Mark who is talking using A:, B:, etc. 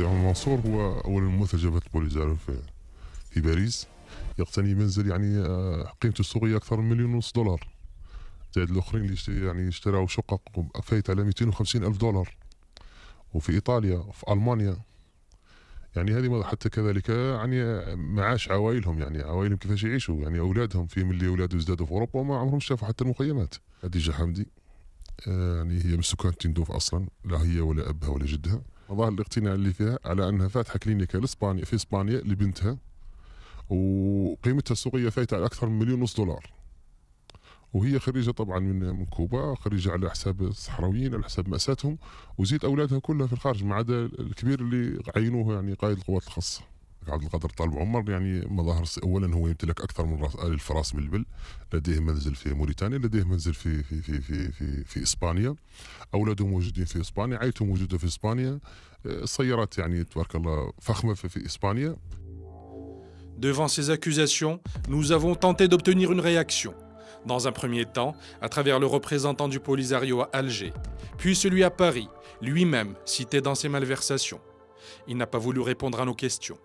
A: سي عمر منصور هو أول ممثل جبهه بوليزاريو في, في باريس يقتني منزل يعني آه، قيمته السوقية أكثر من مليون ونص دولار زائد الآخرين اللي يعني اشتروا شقق فايت على 250 ألف دولار وفي إيطاليا وفي ألمانيا يعني هذه حتى كذلك يعني معاش عوائلهم يعني عوائلهم كيفاش يعيشوا يعني اولادهم في من اللي اولاده ازدادوا في اوروبا وما عمرهم شافوا حتى المخيمات خديجه حمدي آه، يعني هي من سكان تندوف اصلا لا هي ولا ابها ولا جدها ظهر الاقتناع اللي فيها على انها فاتحه كلينيكا لاسبانيا في اسبانيا لبنتها وقيمتها السوقيه فايته على اكثر من مليون ونص دولار وهي خريجه طبعا من من كوبا خريجه على حساب الصحراويين على حساب ماساتهم وزيد اولادها كلها في الخارج ما عدا الكبير اللي عينوه يعني قائد القوات الخاصه Devant ces accusations,
B: nous avons tenté d'obtenir une réaction. Dans un premier temps, à travers le représentant du Polisario à Alger, puis celui à Paris, lui-même cité dans ses malversations. Il n'a pas voulu répondre à nos questions.